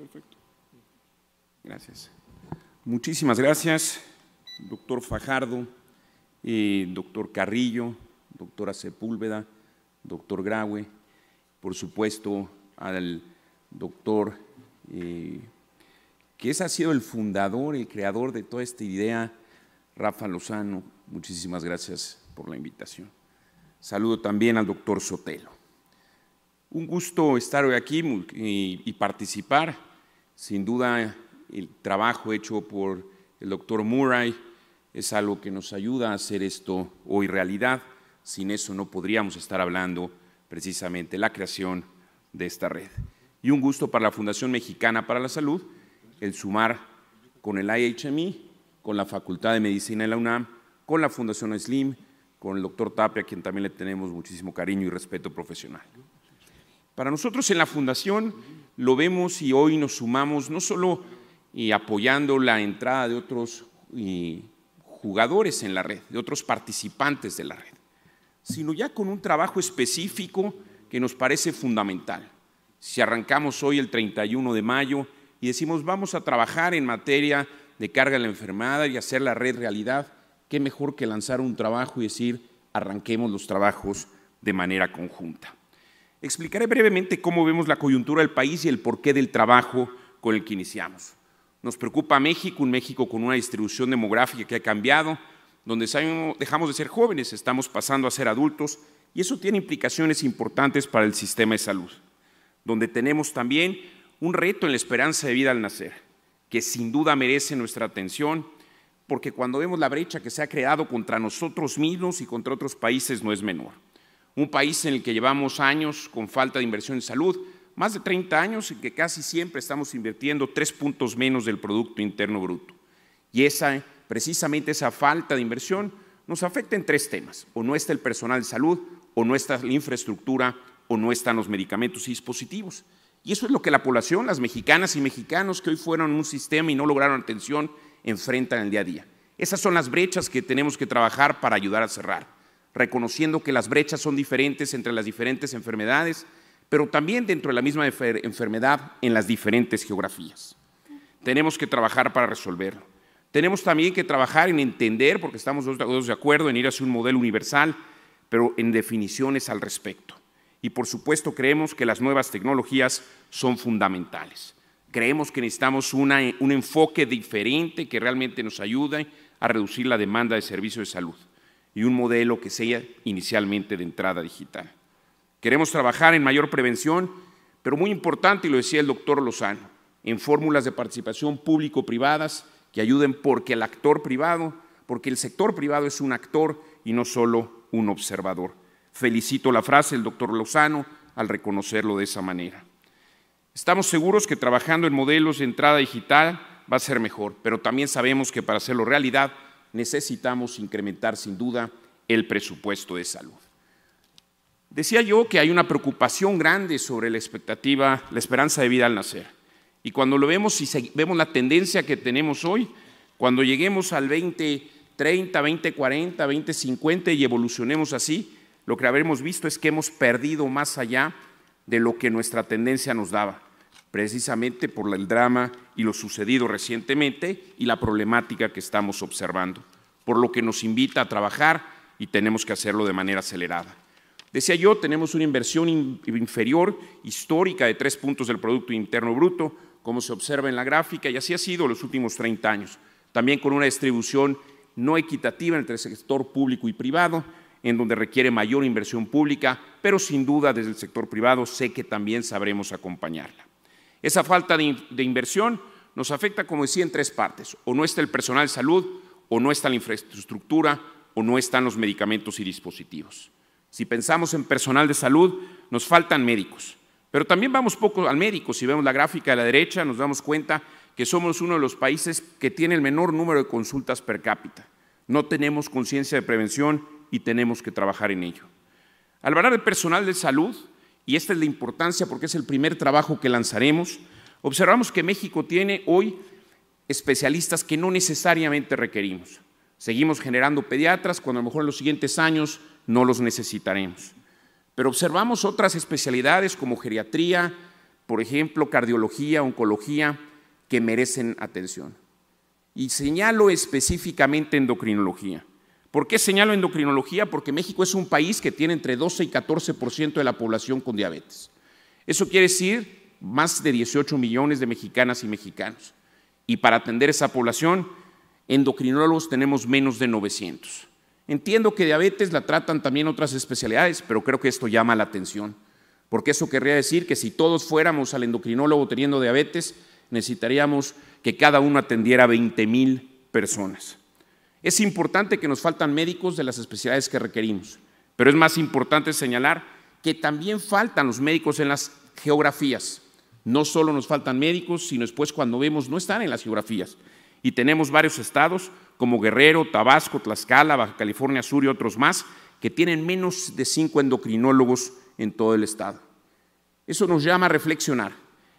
Perfecto. Gracias. Muchísimas gracias, doctor Fajardo, eh, doctor Carrillo, doctora Sepúlveda, doctor Graue, por supuesto al doctor, eh, que es, ha sido el fundador, el creador de toda esta idea, Rafa Lozano. Muchísimas gracias por la invitación. Saludo también al doctor Sotelo. Un gusto estar hoy aquí y participar sin duda, el trabajo hecho por el doctor Murray es algo que nos ayuda a hacer esto hoy realidad. Sin eso no podríamos estar hablando precisamente la creación de esta red. Y un gusto para la Fundación Mexicana para la Salud el sumar con el IHME, con la Facultad de Medicina de la UNAM, con la Fundación Slim, con el doctor Tapia, a quien también le tenemos muchísimo cariño y respeto profesional. Para nosotros en la Fundación lo vemos y hoy nos sumamos no solo eh, apoyando la entrada de otros eh, jugadores en la red, de otros participantes de la red, sino ya con un trabajo específico que nos parece fundamental. Si arrancamos hoy el 31 de mayo y decimos vamos a trabajar en materia de carga de la enfermada y hacer la red realidad, qué mejor que lanzar un trabajo y decir arranquemos los trabajos de manera conjunta. Explicaré brevemente cómo vemos la coyuntura del país y el porqué del trabajo con el que iniciamos. Nos preocupa México, un México con una distribución demográfica que ha cambiado, donde dejamos de ser jóvenes, estamos pasando a ser adultos y eso tiene implicaciones importantes para el sistema de salud, donde tenemos también un reto en la esperanza de vida al nacer, que sin duda merece nuestra atención, porque cuando vemos la brecha que se ha creado contra nosotros mismos y contra otros países no es menor un país en el que llevamos años con falta de inversión en salud, más de 30 años en que casi siempre estamos invirtiendo tres puntos menos del Producto Interno Bruto. Y precisamente esa falta de inversión nos afecta en tres temas, o no está el personal de salud, o no está la infraestructura, o no están los medicamentos y dispositivos. Y eso es lo que la población, las mexicanas y mexicanos que hoy fueron un sistema y no lograron atención, enfrentan el día a día. Esas son las brechas que tenemos que trabajar para ayudar a cerrar reconociendo que las brechas son diferentes entre las diferentes enfermedades, pero también dentro de la misma enfermedad en las diferentes geografías. Tenemos que trabajar para resolverlo. Tenemos también que trabajar en entender, porque estamos todos de acuerdo en ir hacia un modelo universal, pero en definiciones al respecto. Y por supuesto creemos que las nuevas tecnologías son fundamentales. Creemos que necesitamos un enfoque diferente que realmente nos ayude a reducir la demanda de servicios de salud y un modelo que sea inicialmente de entrada digital. Queremos trabajar en mayor prevención, pero muy importante, y lo decía el doctor Lozano, en fórmulas de participación público-privadas que ayuden porque el actor privado, porque el sector privado es un actor y no solo un observador. Felicito la frase del doctor Lozano al reconocerlo de esa manera. Estamos seguros que trabajando en modelos de entrada digital va a ser mejor, pero también sabemos que para hacerlo realidad necesitamos incrementar sin duda el presupuesto de salud. Decía yo que hay una preocupación grande sobre la expectativa, la esperanza de vida al nacer. Y cuando lo vemos y vemos la tendencia que tenemos hoy, cuando lleguemos al 2030, 2040, 2050 y evolucionemos así, lo que habremos visto es que hemos perdido más allá de lo que nuestra tendencia nos daba precisamente por el drama y lo sucedido recientemente y la problemática que estamos observando, por lo que nos invita a trabajar y tenemos que hacerlo de manera acelerada. Decía yo, tenemos una inversión inferior histórica de tres puntos del Producto Interno Bruto, como se observa en la gráfica, y así ha sido los últimos 30 años. También con una distribución no equitativa entre el sector público y privado, en donde requiere mayor inversión pública, pero sin duda desde el sector privado sé que también sabremos acompañarla. Esa falta de, inversión nos afecta, como decía, en tres partes. O no está el personal de salud, o no está la infraestructura, o no están los medicamentos y dispositivos. Si pensamos en personal de salud, nos faltan médicos. Pero también vamos poco al médico. Si vemos la gráfica de la derecha, nos damos cuenta que somos uno de los países que tiene el menor número de consultas per cápita. No tenemos conciencia de prevención y tenemos que trabajar en ello. Al hablar de personal de salud, y esta es la importancia porque es el primer trabajo que lanzaremos, observamos que México tiene hoy especialistas que no necesariamente requerimos. Seguimos generando pediatras cuando a lo mejor en los siguientes años no los necesitaremos. Pero observamos otras especialidades como geriatría, por ejemplo, cardiología, oncología, que merecen atención. Y señalo específicamente endocrinología. ¿Por qué señalo endocrinología? Porque México es un país que tiene entre 12 y 14% de la población con diabetes. Eso quiere decir más de 18 millones de mexicanas y mexicanos. Y para atender esa población, endocrinólogos tenemos menos de 900. Entiendo que diabetes la tratan también otras especialidades, pero creo que esto llama la atención, porque eso querría decir que si todos fuéramos al endocrinólogo teniendo diabetes, necesitaríamos que cada uno atendiera 20 mil personas. Es importante que nos faltan médicos de las especialidades que requerimos, pero es más importante señalar que también faltan los médicos en las geografías. No solo nos faltan médicos, sino después cuando vemos no están en las geografías. Y tenemos varios estados como Guerrero, Tabasco, Tlaxcala, Baja California Sur y otros más que tienen menos de cinco endocrinólogos en todo el estado. Eso nos llama a reflexionar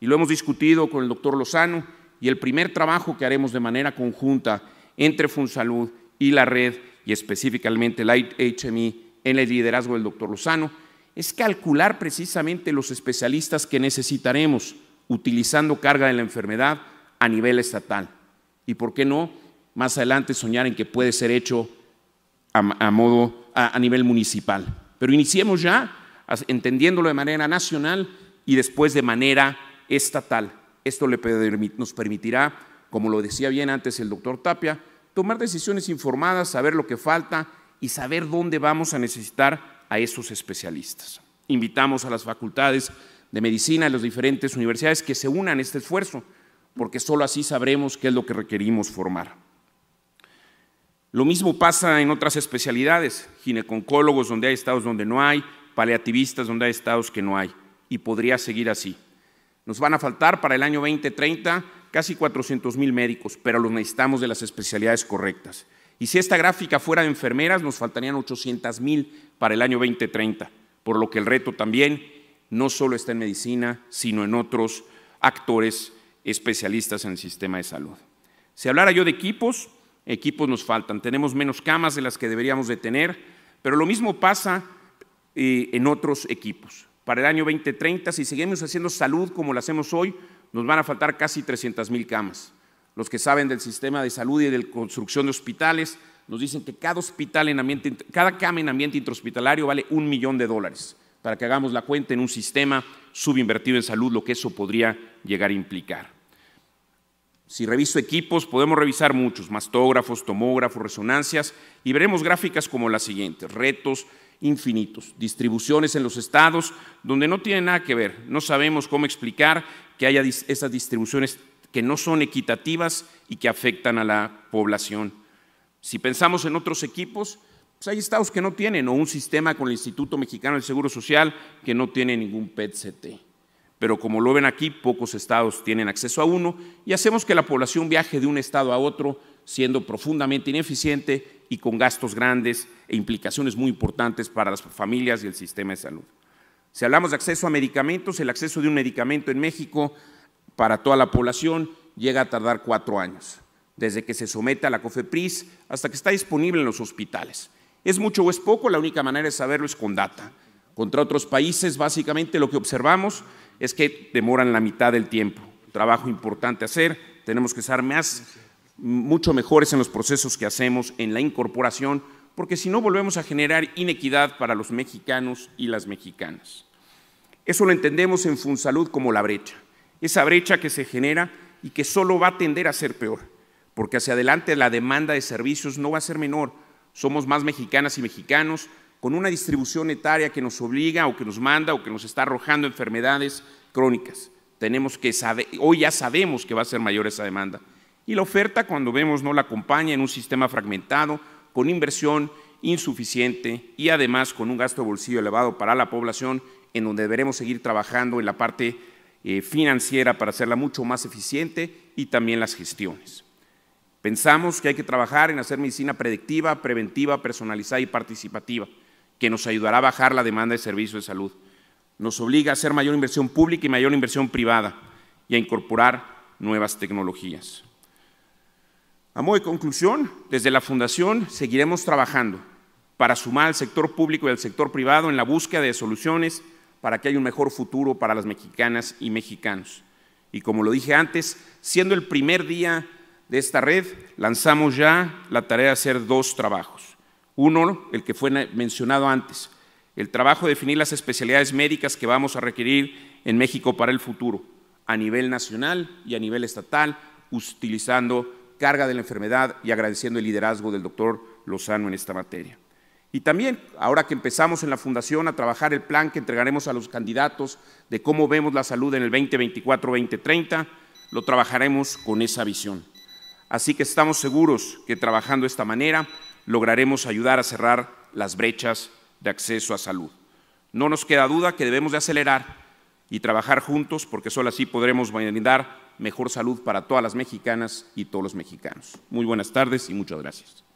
y lo hemos discutido con el doctor Lozano y el primer trabajo que haremos de manera conjunta entre Funsalud y la red, y específicamente la HMI, en el liderazgo del doctor Lozano, es calcular precisamente los especialistas que necesitaremos, utilizando carga de la enfermedad a nivel estatal. Y por qué no, más adelante soñar en que puede ser hecho a, nivel municipal. Pero iniciemos ya entendiéndolo de manera nacional y después de manera estatal. Esto nos permitirá, como lo decía bien antes el doctor Tapia, tomar decisiones informadas, saber lo que falta y saber dónde vamos a necesitar a esos especialistas. Invitamos a las facultades de medicina de las diferentes universidades que se unan a este esfuerzo, porque solo así sabremos qué es lo que requerimos formar. Lo mismo pasa en otras especialidades, gineconcólogos donde hay estados donde no hay, paliativistas donde hay estados que no hay, y podría seguir así. Nos van a faltar para el año 2030 casi 400 mil médicos, pero los necesitamos de las especialidades correctas. Y si esta gráfica fuera de enfermeras, nos faltarían 800 mil para el año 2030, por lo que el reto también no solo está en medicina, sino en otros actores especialistas en el sistema de salud. Si hablara yo de equipos, equipos nos faltan. Tenemos menos camas de las que deberíamos de tener, pero lo mismo pasa eh, en otros equipos. Para el año 2030, si seguimos haciendo salud como la hacemos hoy, nos van a faltar casi 300 mil camas. Los que saben del sistema de salud y de la construcción de hospitales nos dicen que cada, hospital en ambiente, cada cama en ambiente intrahospitalario vale un millón de dólares, para que hagamos la cuenta en un sistema subinvertido en salud, lo que eso podría llegar a implicar. Si reviso equipos, podemos revisar muchos, mastógrafos, tomógrafos, resonancias, y veremos gráficas como las siguientes, retos infinitos, distribuciones en los estados donde no tiene nada que ver, no sabemos cómo explicar que haya esas distribuciones que no son equitativas y que afectan a la población. Si pensamos en otros equipos, pues hay estados que no tienen, o un sistema con el Instituto Mexicano del Seguro Social que no tiene ningún pet Pero como lo ven aquí, pocos estados tienen acceso a uno y hacemos que la población viaje de un estado a otro siendo profundamente ineficiente y con gastos grandes e implicaciones muy importantes para las familias y el sistema de salud. Si hablamos de acceso a medicamentos, el acceso de un medicamento en México para toda la población llega a tardar cuatro años, desde que se somete a la COFEPRIS hasta que está disponible en los hospitales. ¿Es mucho o es poco? La única manera de saberlo es con data. Contra otros países, básicamente lo que observamos es que demoran la mitad del tiempo. Trabajo importante hacer, tenemos que ser más, mucho mejores en los procesos que hacemos en la incorporación porque si no volvemos a generar inequidad para los mexicanos y las mexicanas. Eso lo entendemos en Funsalud como la brecha, esa brecha que se genera y que solo va a tender a ser peor, porque hacia adelante la demanda de servicios no va a ser menor. Somos más mexicanas y mexicanos con una distribución etaria que nos obliga o que nos manda o que nos está arrojando enfermedades crónicas. hoy ya sabemos que va a ser mayor esa demanda. Y la oferta, cuando vemos, no la acompaña en un sistema fragmentado, con inversión insuficiente y además con un gasto de bolsillo elevado para la población, en donde deberemos seguir trabajando en la parte eh, financiera para hacerla mucho más eficiente y también las gestiones. Pensamos que hay que trabajar en hacer medicina predictiva, preventiva, personalizada y participativa, que nos ayudará a bajar la demanda de servicios de salud. Nos obliga a hacer mayor inversión pública y mayor inversión privada y a incorporar nuevas tecnologías. A modo de conclusión, desde la Fundación seguiremos trabajando para sumar al sector público y al sector privado en la búsqueda de soluciones para que haya un mejor futuro para las mexicanas y mexicanos. Y como lo dije antes, siendo el primer día de esta red, lanzamos ya la tarea de hacer dos trabajos. Uno, el que fue mencionado antes, el trabajo de definir las especialidades médicas que vamos a requerir en México para el futuro, a nivel nacional y a nivel estatal, utilizando carga de la enfermedad y agradeciendo el liderazgo del doctor Lozano en esta materia. Y también, ahora que empezamos en la Fundación a trabajar el plan que entregaremos a los candidatos de cómo vemos la salud en el 2024-2030, lo trabajaremos con esa visión. Así que estamos seguros que trabajando de esta manera lograremos ayudar a cerrar las brechas de acceso a salud. No nos queda duda que debemos de acelerar y trabajar juntos porque solo así podremos brindar mejor salud para todas las mexicanas y todos los mexicanos. Muy buenas tardes y muchas gracias.